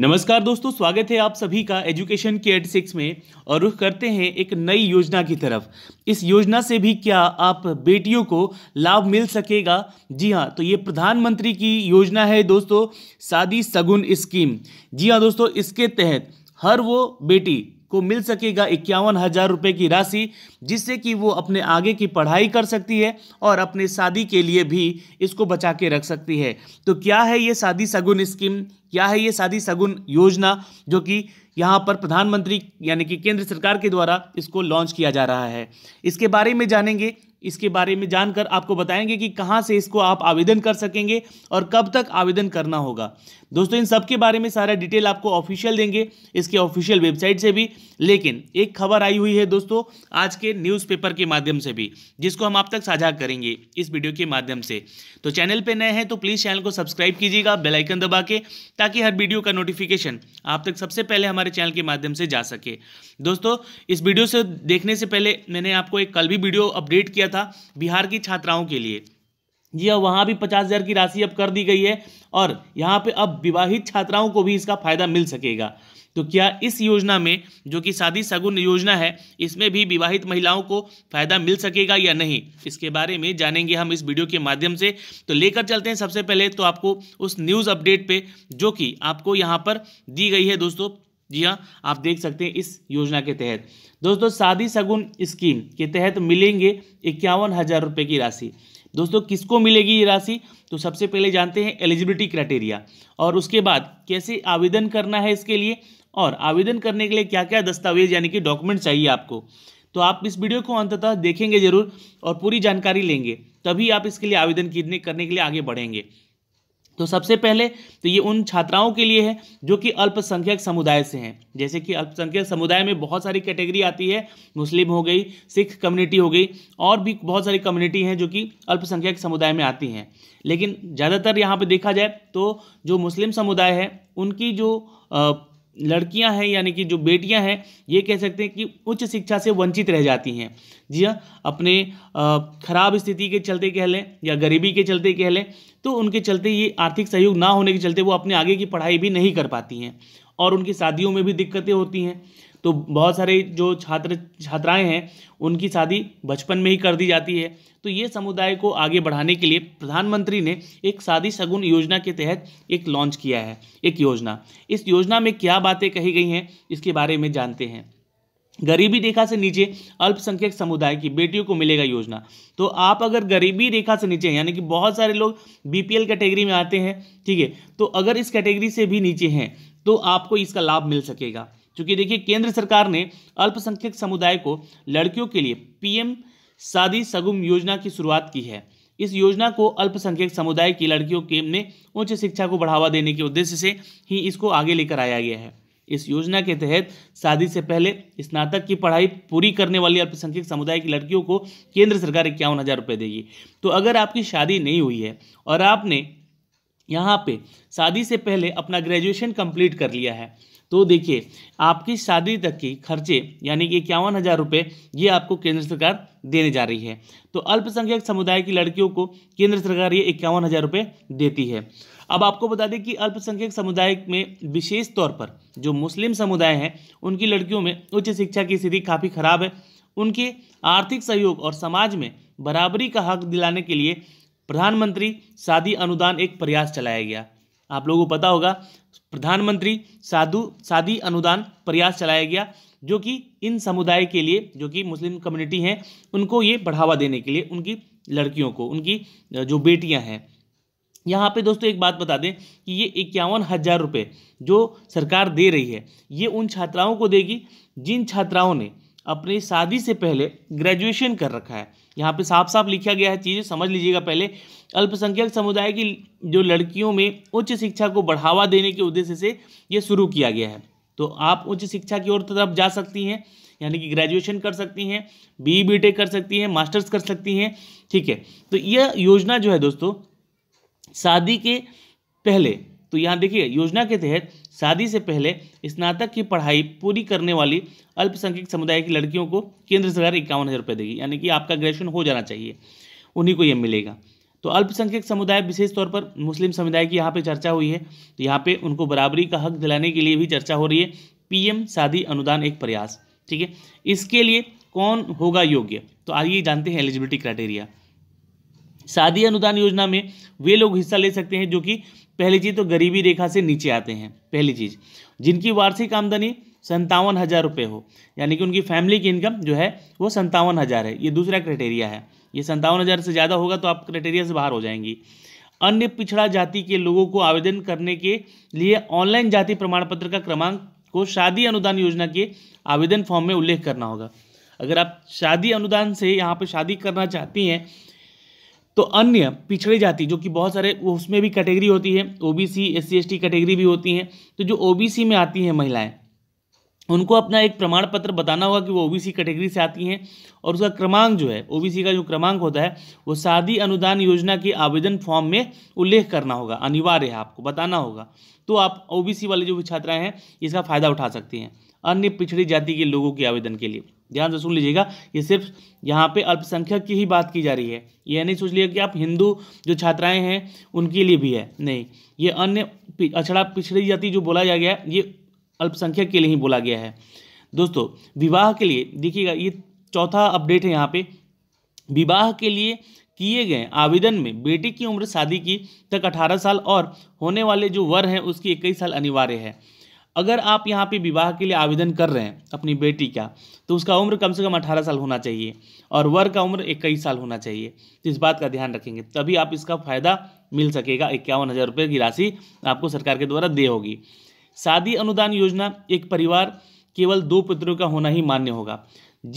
नमस्कार दोस्तों स्वागत है आप सभी का एजुकेशन के एट सिक्स में और रुख करते हैं एक नई योजना की तरफ इस योजना से भी क्या आप बेटियों को लाभ मिल सकेगा जी हाँ तो ये प्रधानमंत्री की योजना है दोस्तों शादी सगुन स्कीम जी हाँ दोस्तों इसके तहत हर वो बेटी को मिल सकेगा इक्यावन हज़ार रुपये की राशि जिससे कि वो अपने आगे की पढ़ाई कर सकती है और अपने शादी के लिए भी इसको बचा के रख सकती है तो क्या है ये शादी सगुन स्कीम क्या है ये शादी सगुन योजना जो कि यहाँ पर प्रधानमंत्री यानी कि केंद्र सरकार के द्वारा इसको लॉन्च किया जा रहा है इसके बारे में जानेंगे इसके बारे में जानकर आपको बताएंगे कि कहाँ से इसको आप आवेदन कर सकेंगे और कब तक आवेदन करना होगा दोस्तों इन सब के बारे में सारा डिटेल आपको ऑफिशियल देंगे इसके ऑफिशियल वेबसाइट से भी लेकिन एक खबर आई हुई है दोस्तों आज के न्यूज़पेपर के माध्यम से भी जिसको हम आप तक साझा करेंगे इस वीडियो के माध्यम से तो चैनल पर नए हैं तो प्लीज़ चैनल को सब्सक्राइब कीजिएगा बेलाइकन दबा के ताकि हर वीडियो का नोटिफिकेशन आप तक सबसे पहले हमारे चैनल के माध्यम से जा सके दोस्तों इस वीडियो से देखने से पहले मैंने आपको एक कल भी वीडियो अपडेट किया था बिहार की छात्राओं के लिए जी हाँ वहाँ भी पचास हज़ार की राशि अब कर दी गई है और यहाँ पे अब विवाहित छात्राओं को भी इसका फ़ायदा मिल सकेगा तो क्या इस योजना में जो कि शादी सगुन योजना है इसमें भी विवाहित महिलाओं को फ़ायदा मिल सकेगा या नहीं इसके बारे में जानेंगे हम इस वीडियो के माध्यम से तो लेकर चलते हैं सबसे पहले तो आपको उस न्यूज़ अपडेट पे जो कि आपको यहाँ पर दी गई है दोस्तों जी हाँ आप देख सकते हैं इस योजना के तहत दोस्तों शादी सगुन स्कीम के तहत मिलेंगे इक्यावन हज़ार रुपये की राशि दोस्तों किसको मिलेगी ये राशि तो सबसे पहले जानते हैं एलिजिबिलिटी क्राइटेरिया और उसके बाद कैसे आवेदन करना है इसके लिए और आवेदन करने के लिए क्या क्या दस्तावेज यानी कि डॉक्यूमेंट चाहिए आपको तो आप इस वीडियो को अंततः देखेंगे जरूर और पूरी जानकारी लेंगे तभी आप इसके लिए आवेदन करने के लिए आगे बढ़ेंगे तो सबसे पहले तो ये उन छात्राओं के लिए है जो कि अल्पसंख्यक समुदाय से हैं जैसे कि अल्पसंख्यक समुदाय में बहुत सारी कैटेगरी आती है मुस्लिम हो गई सिख कम्युनिटी हो गई और भी बहुत सारी कम्युनिटी हैं जो कि अल्पसंख्यक समुदाय में आती हैं लेकिन ज़्यादातर यहाँ पर देखा जाए तो जो मुस्लिम समुदाय है उनकी जो लड़कियां हैं यानी कि जो बेटियां हैं ये कह सकते हैं कि उच्च शिक्षा से वंचित रह जाती हैं जी हाँ अपने खराब स्थिति के चलते कह लें या गरीबी के चलते कह लें तो उनके चलते ये आर्थिक सहयोग ना होने के चलते वो अपने आगे की पढ़ाई भी नहीं कर पाती हैं और उनकी शादियों में भी दिक्कतें होती हैं तो बहुत सारे जो छात्र छात्राएं हैं उनकी शादी बचपन में ही कर दी जाती है तो ये समुदाय को आगे बढ़ाने के लिए प्रधानमंत्री ने एक शादी शगुन योजना के तहत एक लॉन्च किया है एक योजना इस योजना में क्या बातें कही गई हैं इसके बारे में जानते हैं गरीबी रेखा से नीचे अल्पसंख्यक समुदाय की बेटियों को मिलेगा योजना तो आप अगर गरीबी रेखा से नीचे यानी कि बहुत सारे लोग बीपीएल कैटेगरी में आते हैं ठीक है तो अगर इस कैटेगरी से भी नीचे हैं तो आपको इसका लाभ मिल सकेगा क्योंकि देखिए केंद्र सरकार ने अल्पसंख्यक समुदाय को लड़कियों के लिए पीएम शादी सगुम योजना की शुरुआत की है इस योजना को अल्पसंख्यक समुदाय की लड़कियों के में उच्च शिक्षा को बढ़ावा देने के उद्देश्य से ही इसको आगे लेकर आया गया है इस योजना के तहत शादी से पहले स्नातक की पढ़ाई पूरी करने वाली अल्पसंख्यक समुदाय की लड़कियों को केंद्र सरकार इक्यावन हज़ार रुपये देगी तो अगर आपकी शादी नहीं हुई है और आपने यहाँ पे शादी से पहले अपना ग्रेजुएशन कंप्लीट कर लिया है तो देखिए आपकी शादी तक की खर्चे यानी कि इक्यावन हज़ार रुपये ये आपको केंद्र सरकार देने जा रही है तो अल्पसंख्यक समुदाय की लड़कियों को केंद्र सरकार ये इक्यावन हज़ार रुपये देती है अब आपको बता दें कि अल्पसंख्यक समुदाय में विशेष तौर पर जो मुस्लिम समुदाय हैं उनकी लड़कियों में उच्च शिक्षा की स्थिति काफ़ी खराब है उनके आर्थिक सहयोग और समाज में बराबरी का हक दिलाने के लिए प्रधानमंत्री शादी अनुदान एक प्रयास चलाया गया आप लोगों को पता होगा प्रधानमंत्री साधु शादी अनुदान प्रयास चलाया गया जो कि इन समुदाय के लिए जो कि मुस्लिम कम्युनिटी हैं उनको ये बढ़ावा देने के लिए उनकी लड़कियों को उनकी जो बेटियां हैं यहाँ पे दोस्तों एक बात बता दें कि ये इक्यावन हज़ार रुपये जो सरकार दे रही है ये उन छात्राओं को देगी जिन छात्राओं ने अपनी शादी से पहले ग्रेजुएशन कर रखा है यहाँ पे साफ साफ लिखा गया है चीज़ें समझ लीजिएगा पहले अल्पसंख्यक समुदाय की जो लड़कियों में उच्च शिक्षा को बढ़ावा देने के उद्देश्य से ये शुरू किया गया है तो आप उच्च शिक्षा की ओर तरफ जा सकती हैं यानी कि ग्रेजुएशन कर सकती हैं बी बी कर सकती हैं मास्टर्स कर सकती हैं ठीक है तो यह योजना जो है दोस्तों शादी के पहले तो यहाँ देखिए योजना के तहत शादी से पहले स्नातक की पढ़ाई पूरी करने वाली अल्पसंख्यक समुदाय की लड़कियों को केंद्र सरकार इक्यावन हज़ार रुपये देगी यानी कि आपका ग्रेजुएशन हो जाना चाहिए उन्हीं को यह मिलेगा तो अल्पसंख्यक समुदाय विशेष तौर पर मुस्लिम समुदाय की यहाँ पे चर्चा हुई है तो यहाँ पे उनको बराबरी का हक दिलाने के लिए भी चर्चा हो रही है पीएम शादी अनुदान एक प्रयास ठीक है इसके लिए कौन होगा योग्य तो आइए जानते हैं एलिजिबिलिटी क्राइटेरिया शादी अनुदान योजना में वे लोग हिस्सा ले सकते हैं जो कि पहली चीज़ तो गरीबी रेखा से नीचे आते हैं पहली चीज़ जिनकी वार्षिक आमदनी संतावन हज़ार रुपये हो यानी कि उनकी फैमिली की इनकम जो है वो संतावन हज़ार है ये दूसरा क्राइटेरिया है ये संतावन हज़ार से ज़्यादा होगा तो आप क्राइटेरिया से बाहर हो जाएंगी अन्य पिछड़ा जाति के लोगों को आवेदन करने के लिए ऑनलाइन जाति प्रमाण पत्र का क्रमांक को शादी अनुदान योजना के आवेदन फॉर्म में उल्लेख करना होगा अगर आप शादी अनुदान से यहाँ पर शादी करना चाहती हैं तो अन्य पिछड़ी जाति जो कि बहुत सारे उसमें भी कैटेगरी होती है ओबीसी एस एसटी कैटेगरी भी होती हैं तो जो ओबीसी में आती हैं महिलाएं उनको अपना एक प्रमाण पत्र बताना होगा कि वो ओबीसी कैटेगरी से आती हैं और उसका क्रमांक जो है ओबीसी का जो क्रमांक होता है वो शादी अनुदान योजना के आवेदन फॉर्म में उल्लेख करना होगा अनिवार्य है आपको बताना होगा तो आप ओबीसी वाले जो भी छात्राएं हैं इसका फ़ायदा उठा सकती हैं अन्य पिछड़ी जाति के लोगों के आवेदन के लिए ध्यान से सुन लीजिएगा ये सिर्फ यहाँ पे अल्पसंख्यक की ही बात की जा रही है यह नहीं सोच लिया कि आप हिंदू जो छात्राएं हैं उनके लिए भी है नहीं ये अन्य अछड़ा पिछड़ी जाति जो बोला जा गया है ये अल्पसंख्यक के लिए ही बोला गया है दोस्तों विवाह के लिए देखिएगा ये चौथा अपडेट है यहाँ पे विवाह के लिए किए गए आवेदन में बेटी की उम्र शादी की तक अठारह साल और होने वाले जो वर हैं उसकी इक्कीस साल अनिवार्य है अगर आप यहाँ पे विवाह के लिए आवेदन कर रहे हैं अपनी बेटी का तो उसका उम्र कम से कम अठारह साल होना चाहिए और वर का उम्र इक्कीस साल होना चाहिए तो इस बात का ध्यान रखेंगे तभी आप इसका फ़ायदा मिल सकेगा इक्यावन हज़ार रुपये की राशि आपको सरकार के द्वारा दे होगी शादी अनुदान योजना एक परिवार केवल दो पुत्रों का होना ही मान्य होगा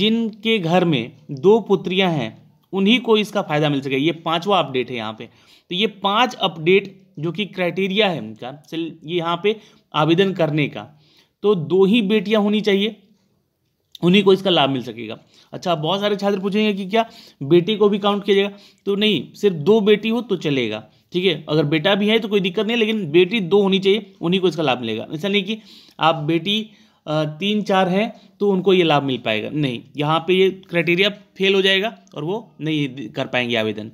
जिनके घर में दो पुत्रियाँ हैं उन्हीं को इसका फ़ायदा मिल सकेगा ये पाँचवा अपडेट है यहाँ पे तो ये पाँच अपडेट जो कि क्राइटेरिया है उनका ये यहाँ पे आवेदन करने का तो दो ही बेटियाँ होनी चाहिए उन्हीं को इसका लाभ मिल सकेगा अच्छा बहुत सारे छात्र पूछेंगे कि क्या बेटी को भी काउंट किया जाएगा तो नहीं सिर्फ दो बेटी हो तो चलेगा ठीक है अगर बेटा भी है तो कोई दिक्कत नहीं लेकिन बेटी दो होनी चाहिए उन्हीं को इसका लाभ मिलेगा ऐसा नहीं कि आप बेटी तीन चार हैं तो उनको ये लाभ मिल पाएगा नहीं यहाँ पे ये क्राइटेरिया फेल हो जाएगा और वो नहीं कर पाएंगे आवेदन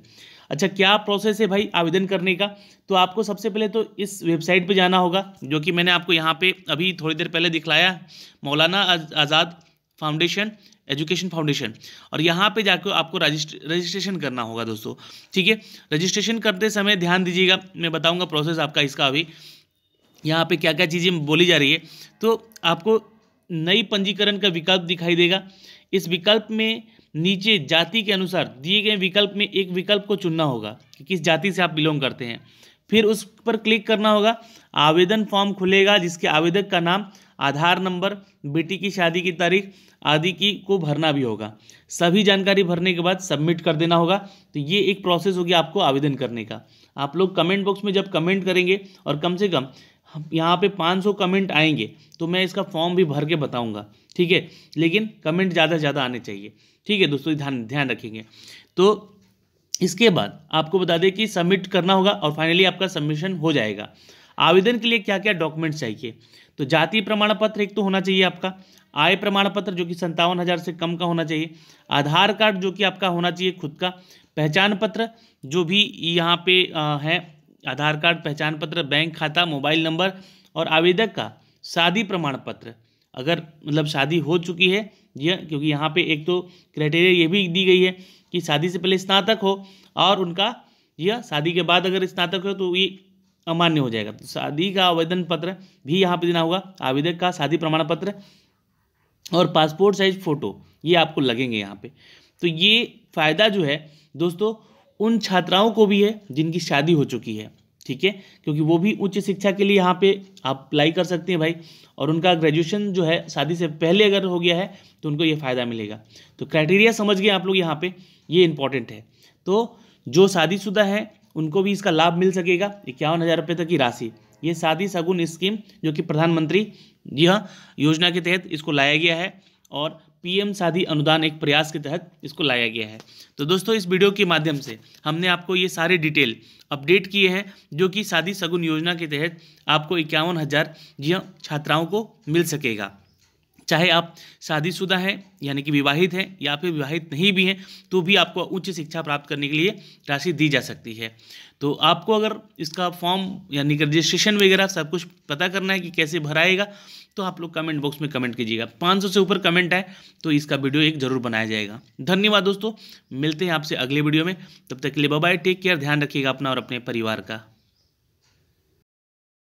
अच्छा क्या प्रोसेस है भाई आवेदन करने का तो आपको सबसे पहले तो इस वेबसाइट पे जाना होगा जो कि मैंने आपको यहाँ पे अभी थोड़ी देर पहले दिखलाया मौलाना आज़ाद फाउंडेशन एजुकेशन फाउंडेशन और यहाँ पे जाकर आपको रजिस्ट्रेशन करना होगा दोस्तों ठीक है रजिस्ट्रेशन करते समय ध्यान दीजिएगा मैं बताऊँगा प्रोसेस आपका इसका अभी यहाँ पे क्या क्या चीज़ें बोली जा रही है तो आपको नई पंजीकरण का विकल्प दिखाई देगा इस विकल्प में नीचे जाति के अनुसार दिए गए विकल्प में एक विकल्प को चुनना होगा कि किस जाति से आप बिलोंग करते हैं फिर उस पर क्लिक करना होगा आवेदन फॉर्म खुलेगा जिसके आवेदक का नाम आधार नंबर बेटी की शादी की तारीख आदि की को भरना भी होगा सभी जानकारी भरने के बाद सबमिट कर देना होगा तो ये एक प्रोसेस होगी आपको आवेदन करने का आप लोग कमेंट बॉक्स में जब कमेंट करेंगे और कम से कम यहाँ पे 500 कमेंट आएंगे तो मैं इसका फॉर्म भी भर के बताऊँगा ठीक है लेकिन कमेंट ज़्यादा से ज़्यादा आने चाहिए ठीक है दोस्तों ध्यान ध्यान रखेंगे तो इसके बाद आपको बता दें कि सबमिट करना होगा और फाइनली आपका सबमिशन हो जाएगा आवेदन के लिए क्या क्या डॉक्यूमेंट्स चाहिए तो जाति प्रमाण पत्र एक तो होना चाहिए आपका आय प्रमाण पत्र जो कि संतावन हज़ार से कम का होना चाहिए आधार कार्ड जो कि आपका होना चाहिए खुद का पहचान पत्र जो भी यहाँ पे है आधार कार्ड पहचान पत्र बैंक खाता मोबाइल नंबर और आवेदक का शादी प्रमाण पत्र अगर मतलब शादी हो चुकी है या क्योंकि यहाँ पे एक तो क्राइटेरिया ये भी दी गई है कि शादी से पहले स्नातक हो और उनका यह शादी के बाद अगर स्नातक हो तो ये अमान्य हो जाएगा तो शादी का आवेदन पत्र भी यहाँ पे देना होगा आवेदक का शादी प्रमाण पत्र और पासपोर्ट साइज फ़ोटो ये आपको लगेंगे यहाँ पर तो ये फ़ायदा जो है दोस्तों उन छात्राओं को भी है जिनकी शादी हो चुकी है ठीक है क्योंकि वो भी उच्च शिक्षा के लिए यहाँ पे आप अप्लाई कर सकते हैं भाई और उनका ग्रेजुएशन जो है शादी से पहले अगर हो गया है तो उनको ये फ़ायदा मिलेगा तो क्राइटेरिया समझ गए आप लोग यहाँ पे ये इंपॉर्टेंट है तो जो शादीशुदा है उनको भी इसका लाभ मिल सकेगा इक्यावन हज़ार रुपये तक की राशि ये शादी सगुन स्कीम जो कि प्रधानमंत्री यह योजना के तहत इसको लाया गया है और पीएम शादी अनुदान एक प्रयास के तहत इसको लाया गया है तो दोस्तों इस वीडियो के माध्यम से हमने आपको ये सारे डिटेल अपडेट किए हैं जो कि शादी शगुन योजना के तहत आपको इक्यावन हज़ार हाँ छात्राओं को मिल सकेगा चाहे आप शादीशुदा हैं यानी कि विवाहित हैं या फिर विवाहित नहीं भी हैं तो भी आपको उच्च शिक्षा प्राप्त करने के लिए राशि दी जा सकती है तो आपको अगर इसका फॉर्म यानी कि रजिस्ट्रेशन वगैरह सब कुछ पता करना है कि कैसे भराएगा तो आप लोग कमेंट बॉक्स में कमेंट कीजिएगा 500 से ऊपर कमेंट आए तो इसका वीडियो एक जरूर बनाया जाएगा धन्यवाद दोस्तों मिलते हैं आपसे अगले वीडियो में तब तक के लिए बाय टेक केयर ध्यान रखिएगा अपना और अपने परिवार का